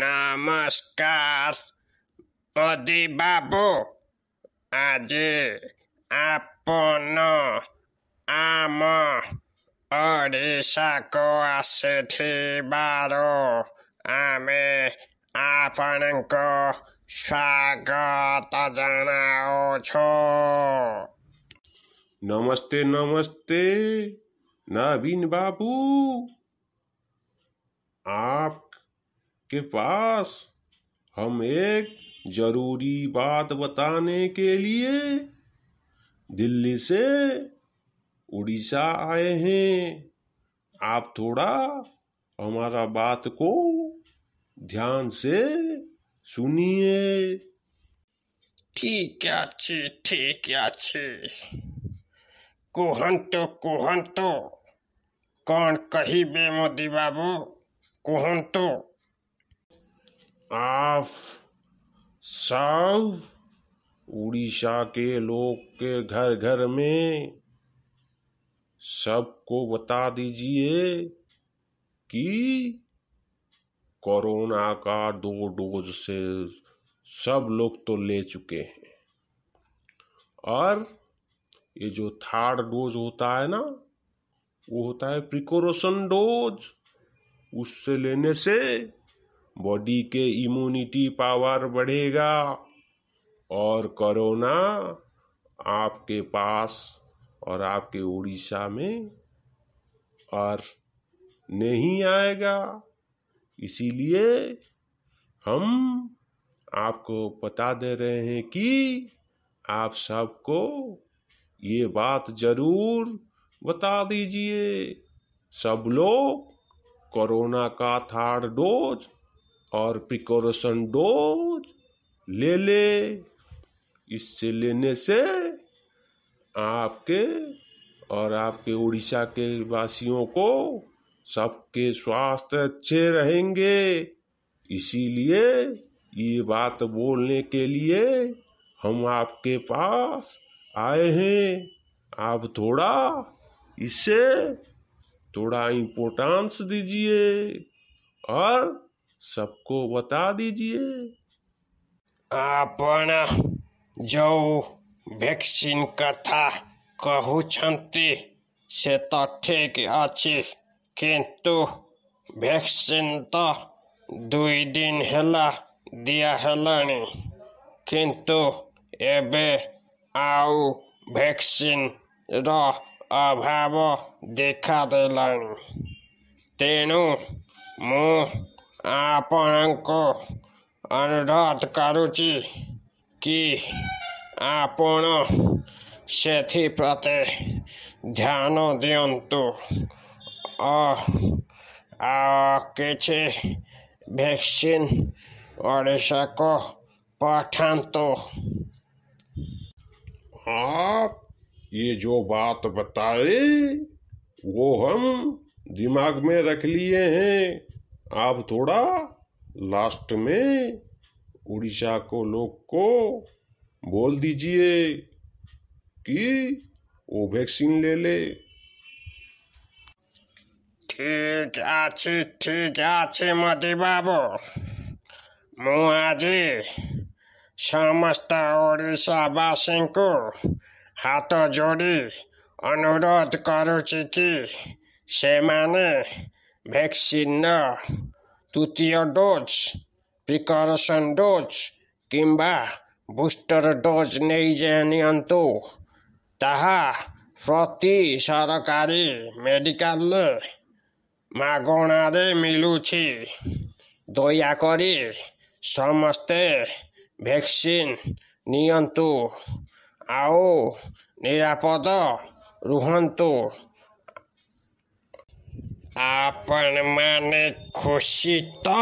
নমস্কার বাবু আজি আপন আম ଓଡ଼ିଶାକୁ ଆସିଥିବାର ଆମେ ଆପଣଙ୍କୁ ସ୍ୱାଗତ ଜଣାଉଛୁ ନମସ୍ତେ ନମସ୍ତେ ନବୀନ ବାବୁ ଆପ के पास हम एक जरूरी बात बताने के लिए दिल्ली से उड़ीसा आए हैं आप थोड़ा हमारा बात को ध्यान से सुनिए ठीक ठीक ঠিক আছে কোহন तो কোহন तो कौन कही बेमोदी बाबू কোহন तो आप साव उड़ीसा के लोग के घर घर में सबको बता दीजिए कि कोरोना का दो डोज से सब लोग तो ले चुके हैं और ये जो थर्ड डोज होता है ना वो होता है प्रिकोरोशन डोज उससे लेने से बॉडी के इम्यूनिटी पावर बढ़ेगा और कोरोना आपके पास और आपके उड़ीसा में और नहीं आएगा इसीलिए हम आपको बता दे रहे हैं कि आप सबको ये बात जरूर बता दीजिए सब लोग कोरोना का थर्ड डोज और प्रिकोरेशन डोज ले ले इससे लेने से आपके और आपके उड़ीसा के वासियों को सबके स्वास्थ्य अच्छे रहेंगे इसीलिए ये बात बोलने के लिए हम आपके पास आए हैं आप थोड़ा इसे थोड़ा इम्पोर्टेंस दीजिए और सबको बता दीजिए आपण जो वैक्सीन कथा कहते से तो ठीक अच्छे किंतु वैक्सीन तो दुई दिन हला दिया है किंतु एबे आउ वैक्सीन रो अभाव देखा दे तेणु मु आपण को अनुरोध करुचि कि आपण से प्रति ध्यान दिंतु किसी भैक्सीन ओडा को पठातु आप ये जो बात बताए वो हम दिमाग में रख लिए हैं अब थोड़ा लास्ट में उड़ीसा को लोग को बोल दीजिए कि वो वैक्सीन ले ले ঠিক আছে ঠিক আছে মতিবাবু মু আজি সমস্ত ଓଡ଼ିଶାବାସୀଙ୍କୁ ହାତ ଯୋଡ଼ି ଅନୁରୋଧ କରୁଛି କି ସେମାନେ ভ্যাকসিনরা তৃতীয় ডোজ প্রিকশন ডোজ কিংবা বুস্টর ডোজ নেই যে নিଅନ୍ତୁ ତାହା ପ୍ରତି ସରକାରୀ ମେଡ଼ିକାଲରେ ମାଗଣାରେ ମିଳୁଛି ଦୟାକରି ସମସ୍ତେ ଭ୍ୟାକ୍ସିନ୍ ନିଅନ୍ତୁ ଆଉ ନିରାପଦ ରୁହନ୍ତୁ Apa namanya Gusito